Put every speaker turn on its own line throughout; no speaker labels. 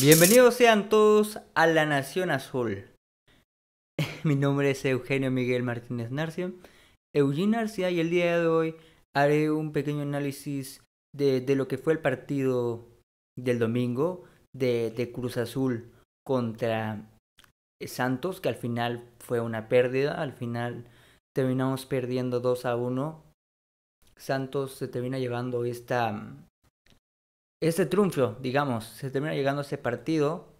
Bienvenidos sean todos a La Nación Azul. Mi nombre es Eugenio Miguel Martínez Narcia, Eugenio Narcia, y el día de hoy haré un pequeño análisis de, lo que fue el partido del domingo de, de, Cruz Azul contra eh, Santos, que al final fue una pérdida, al final terminamos perdiendo 2 a 1. Santos se termina llevando esta, este triunfo, digamos, se termina llegando a ese partido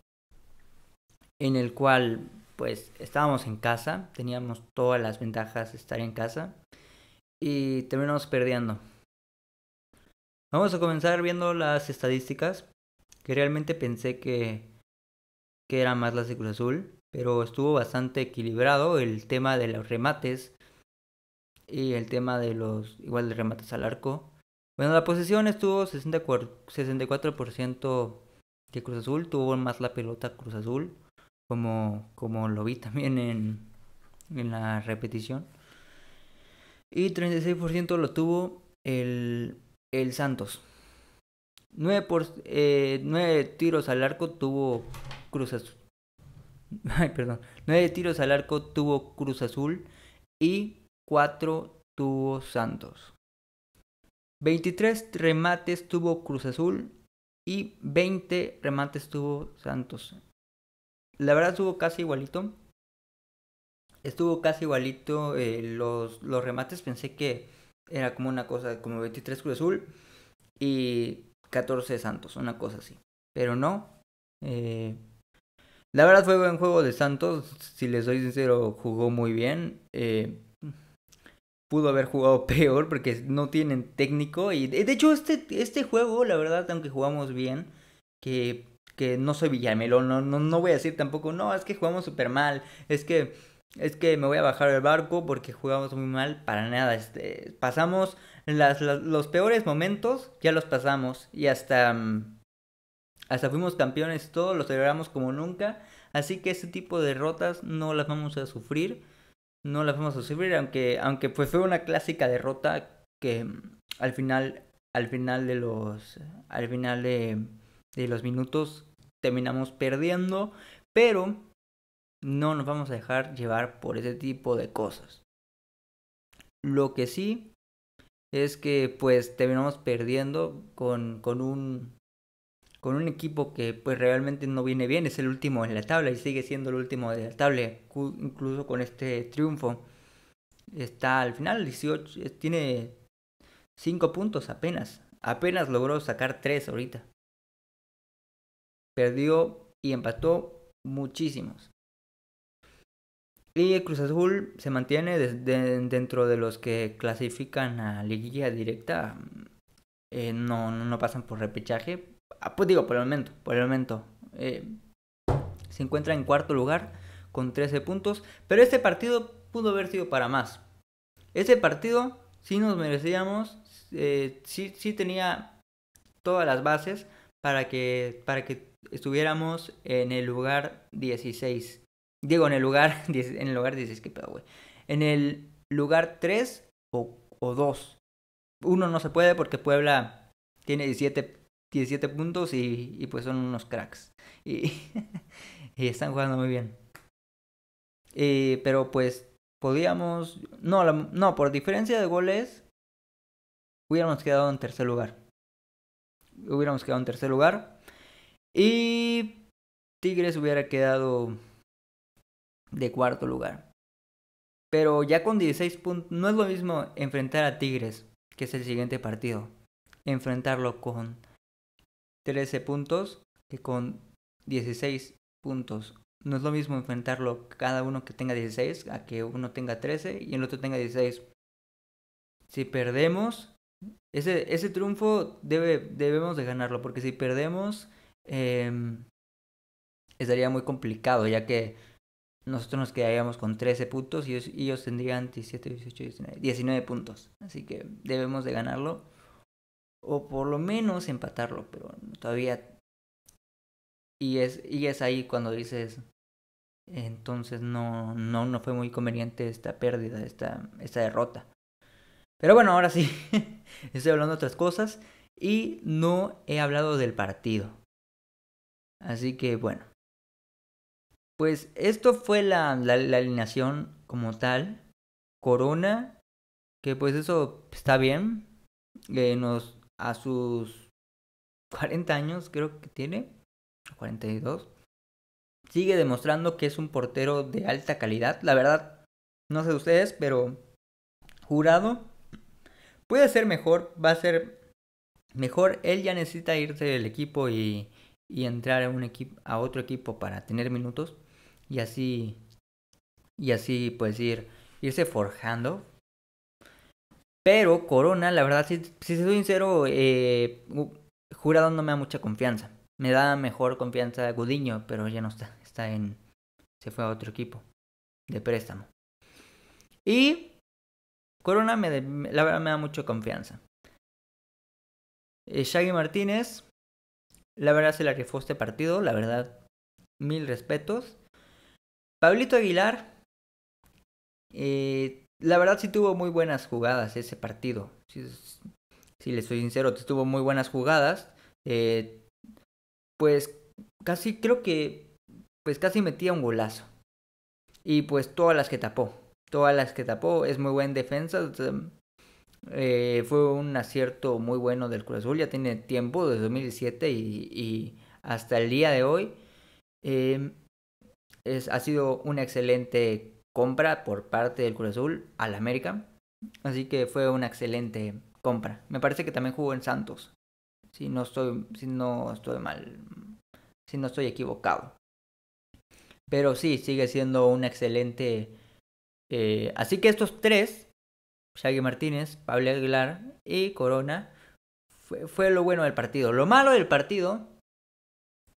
en el cual pues estábamos en casa, teníamos todas las ventajas de estar en casa y terminamos perdiendo. Vamos a comenzar viendo las estadísticas, que realmente pensé que, que era más las de Cruz Azul, pero estuvo bastante equilibrado el tema de los remates y el tema de los igual de remates al arco bueno, la posesión estuvo 64%, de Cruz Azul, tuvo más la pelota Cruz Azul, como, como lo vi también en, en la repetición. Y 36% lo tuvo el, el Santos. 9, eh, tiros al arco tuvo Cruz Azul. Ay, perdón. 9 tiros al arco tuvo Cruz Azul y 4 tuvo Santos. 23 remates tuvo Cruz Azul y 20 remates tuvo Santos. La verdad estuvo casi igualito. Estuvo casi igualito eh, los, los remates. Pensé que era como una cosa como 23 Cruz Azul y 14 Santos, una cosa así. Pero no. Eh, la verdad fue buen juego de Santos. Si les soy sincero, jugó muy bien. Eh, pudo haber jugado peor porque no tienen técnico. Y de hecho, este, este juego, la verdad, aunque jugamos bien, que, que no soy Villamelón, no, no, no voy a decir tampoco, no, es que jugamos súper mal, es que, es que me voy a bajar el barco porque jugamos muy mal, para nada. Este, pasamos los peores momentos, ya los pasamos y hasta, mm, hasta fuimos campeones, todos, lo celebramos como nunca. Así que este tipo de derrotas no las vamos a sufrir no las vamos a subir, aunque, aunque pues fue una clásica derrota que al final, al final de los, al final de los minutos terminamos perdiendo, pero no nos vamos a dejar llevar por ese tipo de cosas. Lo que sí es que pues terminamos perdiendo con, con un con un equipo que pues realmente no viene bien, es el último en la tabla y sigue siendo el último de la tabla, incluso con este triunfo. Está al final, 18, tiene 5 puntos apenas, apenas logró sacar 3 ahorita. Perdió y empató muchísimos. Y Cruz Azul se mantiene dentro de los que clasifican a liguilla directa. Eh, no, no pasan por repechaje, Ah, pues digo, por el momento, por el momento. Eh, se encuentra en cuarto lugar con 13 puntos, pero este partido pudo haber sido para más. Este partido sí nos merecíamos, eh, sí, tenía todas las bases para que, para que estuviéramos en el lugar 16. Digo, en el lugar, en el lugar 16, qué pedo, güey. En el lugar 3 o, o 2. Uno no se puede porque Puebla tiene 17 17 puntos y, pues son unos cracks. Y, están jugando muy bien. Eh, pero pues podíamos... No, no, por diferencia de goles hubiéramos quedado en tercer lugar. Hubiéramos quedado en tercer lugar. Y Tigres hubiera quedado de cuarto lugar. Pero ya con 16 puntos, no es lo mismo enfrentar a Tigres, que es el siguiente partido, enfrentarlo con 13 puntos que con 16 puntos. No es lo mismo enfrentarlo cada uno que tenga 16 a que uno tenga 13 y el otro tenga 16. Si perdemos, ese, ese triunfo debe, debemos de ganarlo, porque si perdemos, em, estaría muy complicado, ya que nosotros nos quedaríamos con 13 puntos y ellos, tendrían 17, 18, 19, 19 puntos. Así que debemos de ganarlo o por lo menos empatarlo, pero todavía... Y es, y es ahí cuando dices, entonces no, no, no fue muy conveniente esta pérdida, esta, esta derrota. Pero bueno, ahora sí, estoy hablando de otras cosas y no he hablado del partido. Así que bueno. Pues esto fue la, la, alineación como tal. Corona, que pues eso está bien. Que eh, nos a sus 40 años, creo que tiene, 42, sigue demostrando que es un portero de alta calidad. La verdad, no sé de ustedes, pero jurado puede ser mejor, va a ser mejor. Él ya necesita irse del equipo y, entrar a, un equipo, a otro equipo para tener minutos y así, y así pues ir, irse forjando, pero Corona, la verdad, si, si soy sincero, eh, Jurado no me da mucha confianza. Me da mejor confianza Gudiño, pero ya no está. Está en. Se fue a otro equipo de préstamo. Y Corona, me, la verdad, me da mucha confianza. Eh, Shaggy Martínez, la verdad, se la rifó este partido. La verdad, mil respetos. Pablito Aguilar, eh, la verdad sí tuvo muy buenas jugadas ese partido. Si, si le soy sincero, tuvo muy buenas jugadas. Eh, pues casi creo que pues casi metía un golazo. Y pues todas las que tapó. Todas las que tapó. Es muy buen defensa. Eh, fue un acierto muy bueno del Cruz Azul. Ya tiene tiempo, desde 2007 y, y hasta el día de hoy. Eh, es, ha sido un excelente compra por parte del Cruz Azul al América. Así que fue una excelente compra. Me parece que también jugó en Santos. Si no estoy, si no estoy mal, si no estoy equivocado. Pero sí, sigue siendo una excelente. Eh, así que estos tres, Shaggy Martínez, Pablo Aguilar y Corona, fue, fue lo bueno del partido. Lo malo del partido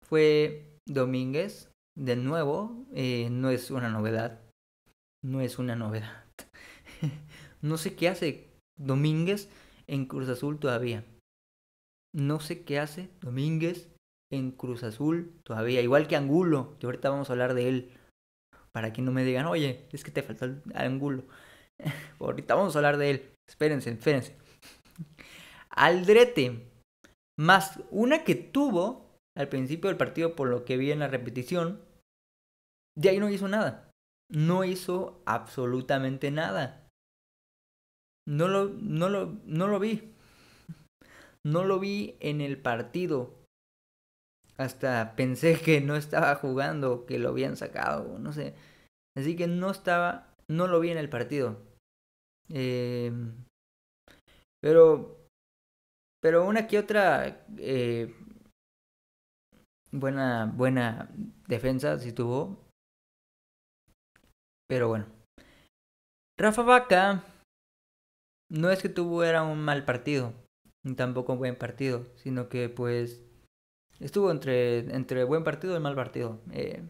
fue Domínguez, de nuevo, eh, no es una novedad no es una novedad. no sé qué hace Domínguez en Cruz Azul todavía. No sé qué hace Domínguez en Cruz Azul todavía. Igual que Angulo, que ahorita vamos a hablar de él. Para que no me digan, oye, es que te falta Angulo. ahorita vamos a hablar de él. Espérense, espérense. Aldrete. Más una que tuvo al principio del partido, por lo que vi en la repetición. De ahí no hizo nada no hizo absolutamente nada. No lo, no lo, no lo vi. No lo vi en el partido. Hasta pensé que no estaba jugando, que lo habían sacado, no sé. Así que no estaba, no lo vi en el partido. Eh, pero, pero una que otra eh, buena, buena defensa si tuvo. Pero bueno. Rafa Vaca no es que tuviera un mal partido, ni tampoco un buen partido, sino que pues estuvo entre, entre buen partido y mal partido. Eh,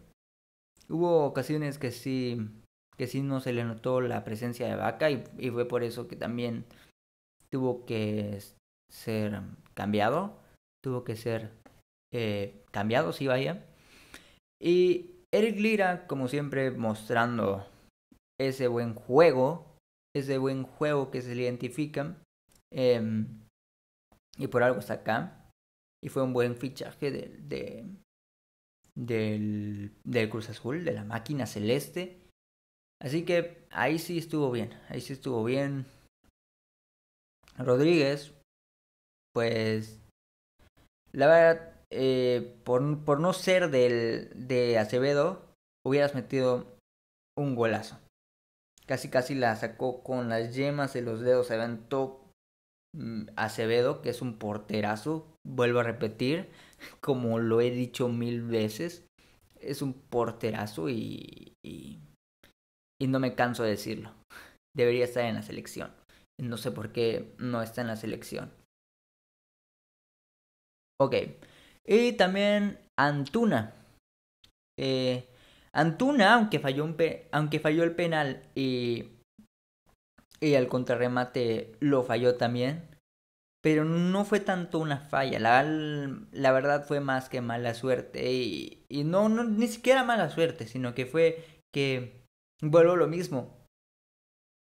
hubo ocasiones que sí, que sí no se le notó la presencia de Vaca y, fue por eso que también tuvo que ser cambiado, tuvo que ser eh, cambiado, si vaya. Y Eric Lira, como siempre, mostrando ese buen juego, ese buen juego que se le identifica. Em, y por algo está acá. Y fue un buen fichaje de, del, del Cruz Azul, de la máquina celeste. Así que ahí sí estuvo bien, ahí sí estuvo bien. Rodríguez, pues la verdad eh, por, por, no ser del, de Acevedo, hubieras metido un golazo. Casi casi la sacó con las yemas de los dedos, se aventó mm, Acevedo, que es un porterazo, vuelvo a repetir, como lo he dicho mil veces, es un porterazo y, y, y no me canso de decirlo. Debería estar en la selección. No sé por qué no está en la selección. Ok, y también Antuna. Eh, Antuna, aunque falló, un aunque falló el penal y, y al contrarremate lo falló también, pero no fue tanto una falla, la, la verdad fue más que mala suerte. Y, y no, ni siquiera mala suerte, sino que fue que, vuelvo lo mismo,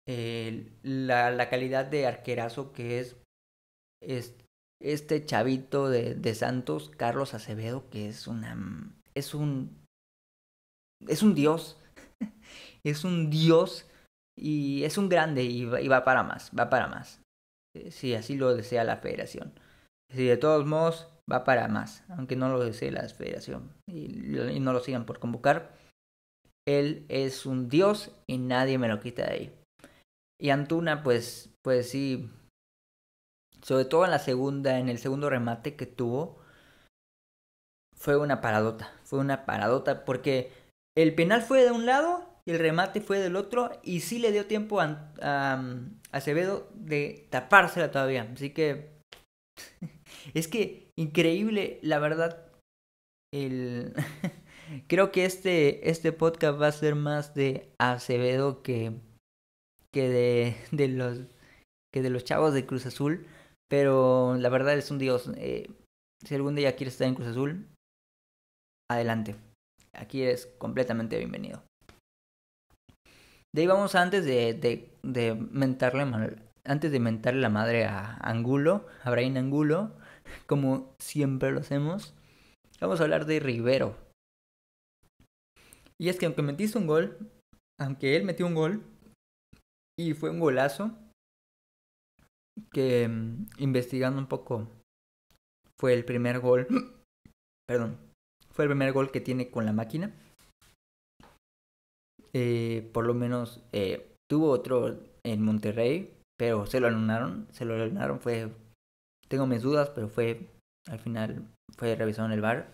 eh, la, la, calidad de arquerazo que es este chavito de, Santos, Carlos Acevedo, que es una. Mm, es un. es un dios. es un dios. Y es un grande y va, para más, va para más. Eh, si así lo desea la federación. Si de todos modos, va para más, aunque no lo desee la federación y, y no lo sigan por convocar. Él es un dios y nadie me lo quita de ahí. Y Antuna, pues, pues sí, sobre todo en la segunda, en el segundo remate que tuvo, fue una paradota, fue una paradota porque el penal fue de un lado y el remate fue del otro y sí le dio tiempo a, a, um, Acevedo de tapársela todavía, así que es que increíble, la verdad, el... creo que este, este podcast va a ser más de Acevedo que, que de, de los que de los chavos de Cruz Azul. Pero la verdad es un dios. Eh, si algún día quieres estar en Cruz Azul, adelante. Aquí eres completamente bienvenido. De ahí vamos antes de, de, mentarle mal, antes de mentarle la madre a Angulo, a Brian Angulo, como siempre lo hacemos, vamos a hablar de Rivero. Y es que aunque metiste un gol, aunque él metió un gol, y fue un golazo, que mm, investigando un poco fue el primer gol, perdón, fue el primer gol que tiene con la máquina. Eh, por lo menos eh, tuvo otro en Monterrey, pero se lo anularon, se lo fue, tengo mis dudas, pero fue, al final fue revisado en el bar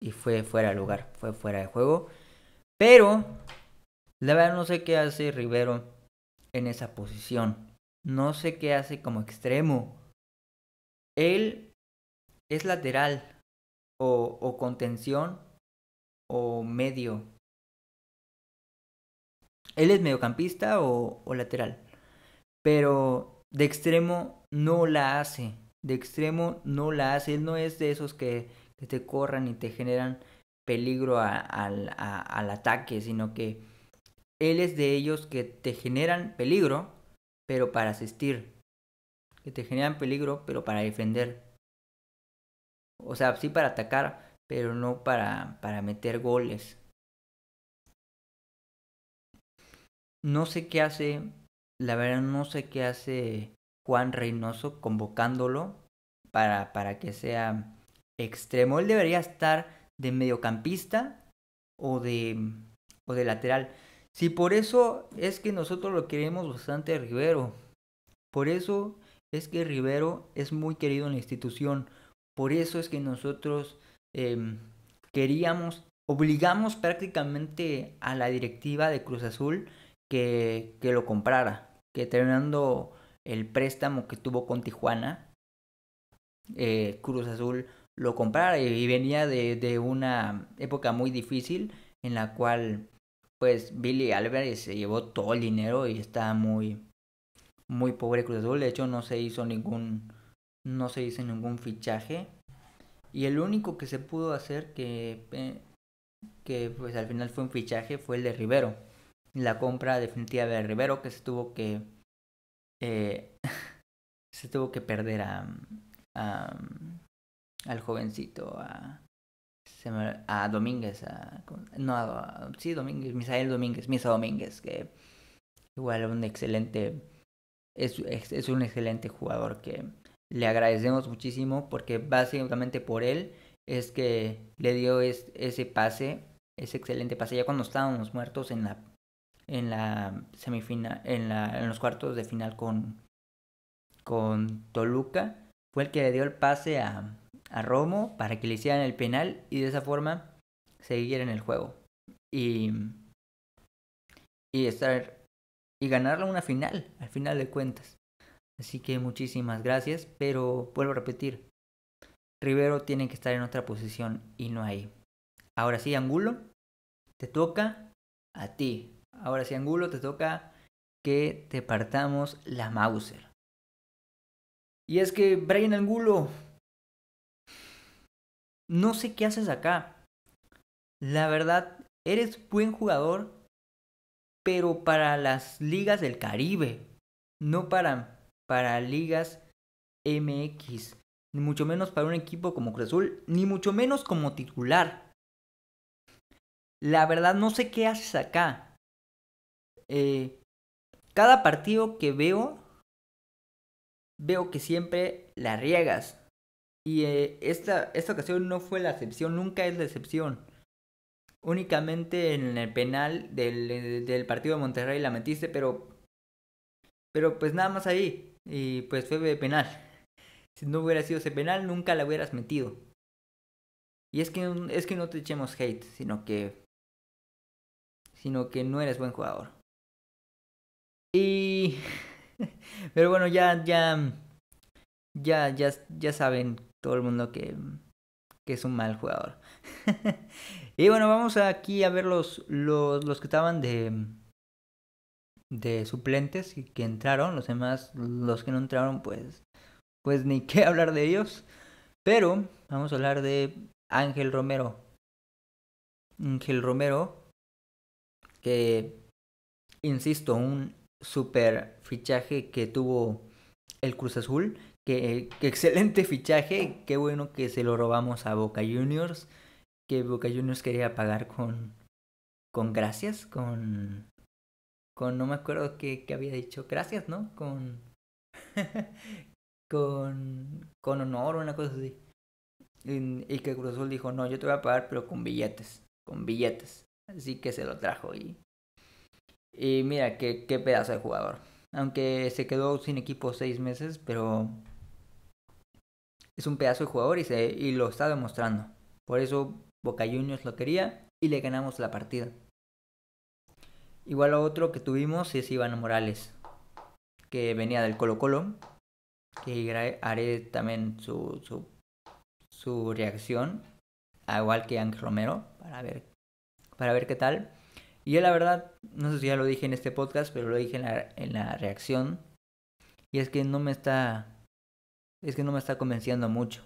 y fue fuera de lugar, fue fuera de juego. Pero, la verdad no sé qué hace Rivero en esa posición no sé qué hace como extremo. Él es lateral o, o contención o medio. Él es mediocampista o, lateral. Pero de extremo no la hace. De extremo no la hace. Él no es de esos que, te corran y te generan peligro al ataque, sino que él es de ellos que te generan peligro, pero para asistir. Que te generan peligro, pero para defender. O sea, sí para atacar, pero no para, para meter goles. No sé qué hace, la verdad no sé qué hace Juan Reynoso convocándolo para, para que sea extremo. Él debería estar de mediocampista o de, o de lateral. Si por eso es que nosotros lo queremos bastante a Rivero. Por eso es que Rivero es muy querido en la institución. Por eso es que nosotros em, queríamos, obligamos prácticamente a la directiva de Cruz Azul que, que, lo comprara. Que terminando el préstamo que tuvo con Tijuana, eh, Cruz Azul lo comprara y, venía de una época muy difícil en la cual pues Billy Álvarez se llevó todo el dinero y está muy, muy pobre Cruz Azul. De hecho, no se hizo ningún, no se hizo ningún fichaje. Y el único que se pudo hacer que, eh, que pues al final fue un fichaje fue el de Rivero. La compra definitiva de Rivero que se tuvo que, eh, se tuvo que perder a, al jovencito, a, a Domínguez, no, a, sí, Domínguez, Misael Domínguez, Misa Domínguez, que igual un excelente, es, es, un excelente jugador que le agradecemos muchísimo porque básicamente por él es que le dio ese pase, ese excelente pase, ya cuando estábamos muertos en la en la semifinal, en, la, en los cuartos de final con, con Toluca, fue el que le dio el pase a, a Romo para que le hicieran el penal y de esa forma seguir en el juego. Y, y estar y ganarla una final, al final de cuentas. Así que muchísimas gracias, pero vuelvo a repetir, Rivero tiene que estar en otra posición y no ahí. Ahora sí, Angulo, te toca a ti. Ahora sí, Angulo, te toca que te partamos la Mauser. Y es que Brian Angulo no sé qué haces acá. La verdad, eres buen jugador, pero para las ligas del Caribe, no para, para ligas MX, ni mucho menos para un equipo como Cruz Azul, ni mucho menos como titular. La verdad, no sé qué haces acá. Eh, cada partido que veo, veo que siempre la riegas. Y eh, esta, esta ocasión no fue la excepción, nunca es la excepción. Únicamente en el penal del, eh, del partido de Monterrey la metiste, pero, pero pues nada más ahí. Y pues fue penal. Si no hubiera sido ese penal, nunca la hubieras metido. Y es que, es que no te echemos hate, sino que, sino que no eres buen jugador. Y... Pero bueno, ya, ya, ya, ya, ya saben todo el mundo que, que es un mal jugador. y bueno, vamos aquí a ver los, los, los que estaban de, de suplentes y que entraron. Los demás, los que no entraron, pues, pues ni qué hablar de ellos. Pero vamos a hablar de Ángel Romero. Ángel Romero, que, insisto, un super fichaje que tuvo el Cruz Azul, Qué excelente fichaje, qué bueno que se lo robamos a Boca Juniors, que Boca Juniors quería pagar con, con gracias, con, con no me acuerdo qué, había dicho, gracias, ¿no? Con, con, con honor o una cosa así. Y, que Cruzol dijo, no, yo te voy a pagar, pero con billetes, con billetes. Así que se lo trajo y, y mira, qué, qué pedazo de jugador. Aunque se quedó sin equipo seis meses, pero es un pedazo de jugador y, se, y lo está demostrando. Por eso Boca Juniors lo quería y le ganamos la partida. Igual a otro que tuvimos es Iván Morales, que venía del Colo Colo, que haré también su, su, reacción, igual que Ángel Romero, para ver, para ver qué tal. Y yo la verdad, no sé si ya lo dije en este podcast, pero lo dije en la reacción, y es que no me está es que no me está convenciendo mucho.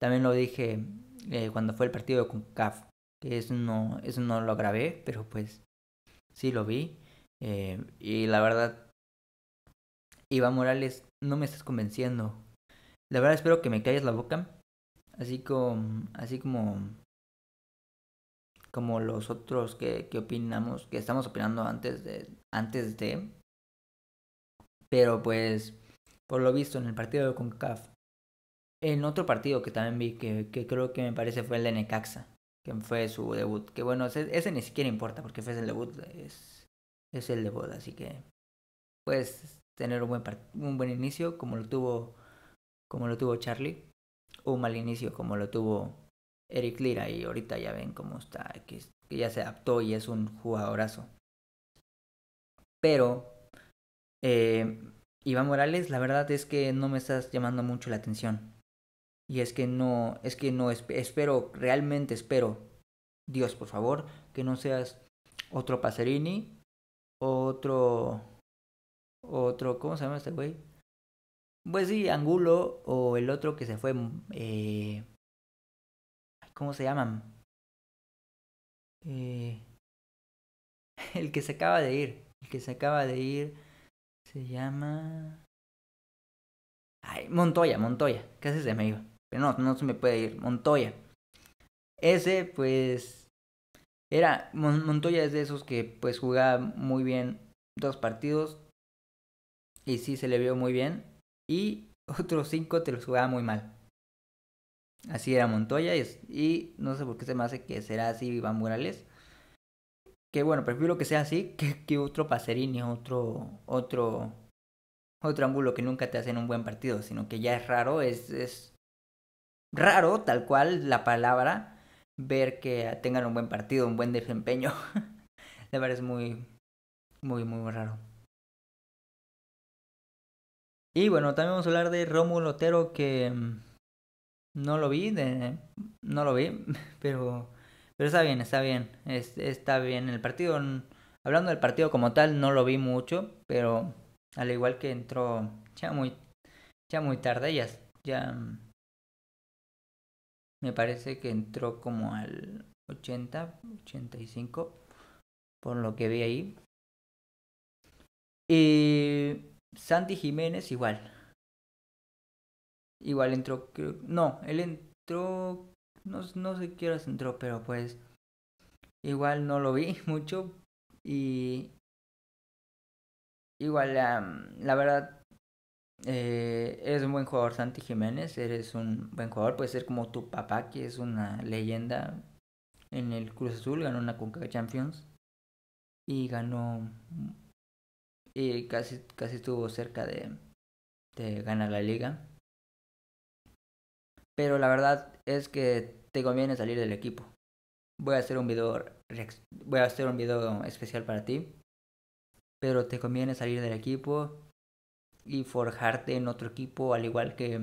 También lo dije eh, cuando fue el partido con CAF, que eso no, eso no lo grabé, pero pues sí lo vi. Eh, y la verdad, Iván Morales, no me estás convenciendo. La verdad espero que me calles la boca. Así como, así como, como los otros que, que opinamos, que estamos opinando antes de, antes de. Pero pues por lo visto en el partido de CONCACAF. En otro partido que también vi, que, creo que me parece fue el de Necaxa, que fue su debut. Que bueno, ese, ni siquiera importa porque fue el debut, es, es el debut, así que puedes tener un buen, un buen inicio como lo tuvo como lo tuvo Charlie o un mal inicio como lo tuvo Eric Lira y ahorita ya ven cómo está que, que ya se adaptó y es un jugadorazo pero eh, Iván Morales, la verdad es que no me estás llamando mucho la atención. Y es que no, es que no, espero, realmente espero, Dios por favor, que no seas otro Pacerini, otro, otro, ¿cómo se llama este güey? Pues sí, Angulo o el otro que se fue, mm, eh, ¿cómo se llaman? Eh, el que se acaba de ir, el que se acaba de ir se llama. Ay, Montoya, Montoya. Casi se me iba. Pero no, no se me puede ir. Montoya. Ese, pues. Era. Montoya es de esos que, pues, jugaba muy bien dos partidos. Y sí se le vio muy bien. Y otros cinco te los jugaba muy mal. Así era Montoya. y no sé por qué se me hace que será así Iván Morales que bueno, prefiero que sea así que, que otro Pacerini, otro, otro, otro ángulo que nunca te hacen un buen partido, sino que ya es raro, es, es raro tal cual la palabra ver que tengan un buen partido, un buen desempeño. Me parece muy, muy, muy raro. Y bueno, también vamos a hablar de Romulo Otero que mm, no lo vi, de, no lo vi, pero pero está bien, está bien. está bien. El partido, hablando del partido como tal, no lo vi mucho, pero al igual que entró ya muy, ya muy tarde, ya, mm, me parece que entró como al 80, 85, por lo que vi ahí. Y Santi Jiménez igual. Igual entró, no, él entró no, no sé qué horas entró, pero pues igual no lo vi mucho y igual la la verdad eh, eres un buen jugador Santi Jiménez, eres un buen jugador, puede ser como tu papá que es una leyenda en el Cruz Azul, ganó una Concacaf Champions y ganó y casi casi estuvo cerca de, de ganar la liga. Pero la verdad es que te conviene salir del equipo. Voy a hacer un video, voy a hacer un video especial para ti. Pero te conviene salir del equipo y forjarte en otro equipo al igual que,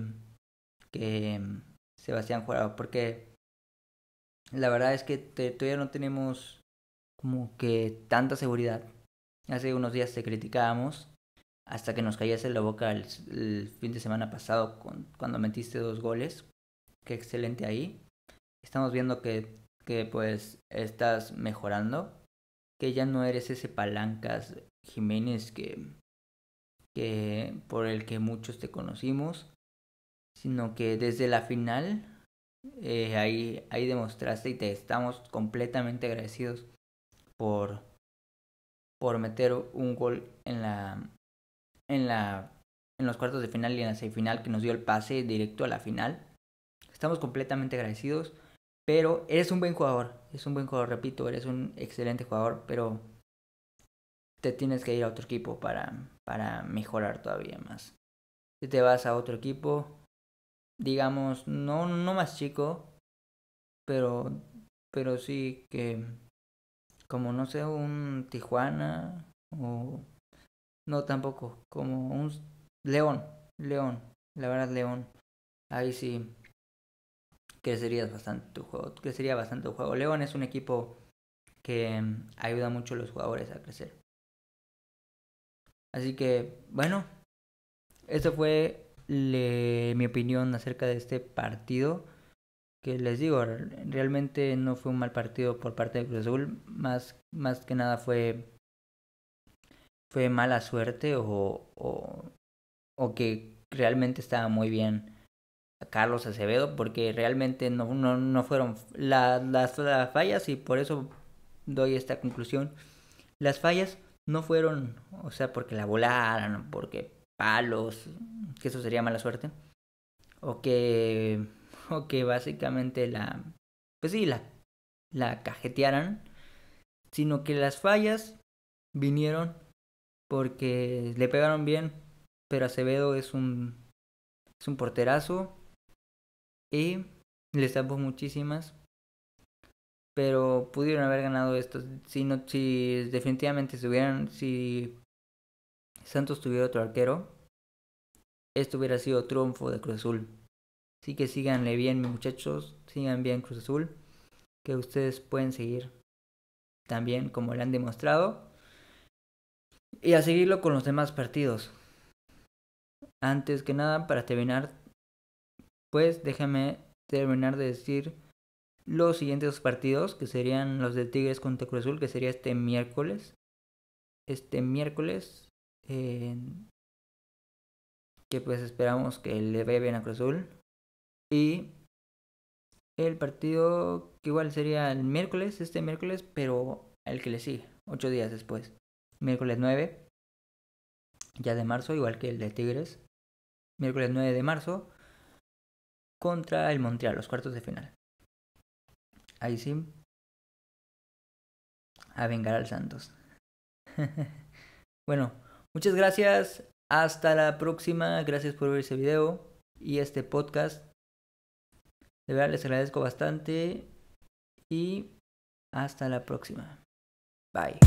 que mm, Sebastián Jurado. Porque la verdad es que todavía no tenemos como que tanta seguridad. Hace unos días te criticábamos hasta que nos cayese la boca el, fin de semana pasado con, cuando metiste dos goles qué excelente ahí. Estamos viendo que, que pues estás mejorando, que ya no eres ese palancas Jiménez que, que por el que muchos te conocimos, sino que desde la final eh, ahí, ahí demostraste y te estamos completamente agradecidos por, por meter un gol en la en la en los cuartos de final y en la semifinal que nos dio el pase directo a la final. Estamos completamente agradecidos. Pero eres un buen jugador. Es un buen jugador, repito, eres un excelente jugador, pero te tienes que ir a otro equipo para, para mejorar todavía más. Si te vas a otro equipo, digamos, no, no más chico, pero, pero sí que, como no sé, un Tijuana o... No tampoco, como un León, León, la verdad León. Ahí sí, bastante tu juego, crecería bastante tu juego. León es un equipo que mm, ayuda mucho a los jugadores a crecer. Así que, bueno, eso fue mi opinión acerca de este partido. Que les digo, realmente no fue un mal partido por parte de Cruz Azul. Más, más que nada fue, fue mala suerte o, o que realmente estaba muy bien Carlos Acevedo porque realmente no, no, fueron la, las, las, fallas y por eso doy esta conclusión. Las fallas no fueron, o sea, porque la volaran, porque palos, que eso sería mala suerte, o que, o que básicamente la, pues sí, la, la cajetearan, sino que las fallas vinieron porque le pegaron bien, pero Acevedo es un, es un porterazo, y les damos muchísimas. Pero pudieron haber ganado estos. Si, no, si definitivamente se hubieran. Si Santos tuviera otro arquero, esto hubiera sido triunfo de Cruz Azul. Así que síganle bien, muchachos. Sigan bien Cruz Azul. Que ustedes pueden seguir también como le han demostrado. Y a seguirlo con los demás partidos. Antes que nada, para terminar, pues déjame terminar de decir los siguientes partidos, que serían los de Tigres contra Cruz Azul, que sería este miércoles. Este miércoles, que pues esperamos que le vaya bien a Cruz Azul. Y el partido que igual sería el miércoles, este miércoles, pero el que le sigue, ocho días después. Miércoles 9, ya de marzo, igual que el de Tigres. Miércoles 9 de marzo, contra el Montreal, los cuartos de final. Ahí sí. A vengar al Santos. bueno, muchas gracias. Hasta la próxima. Gracias por ver este video y este podcast. De verdad les agradezco bastante. Y hasta la próxima. Bye.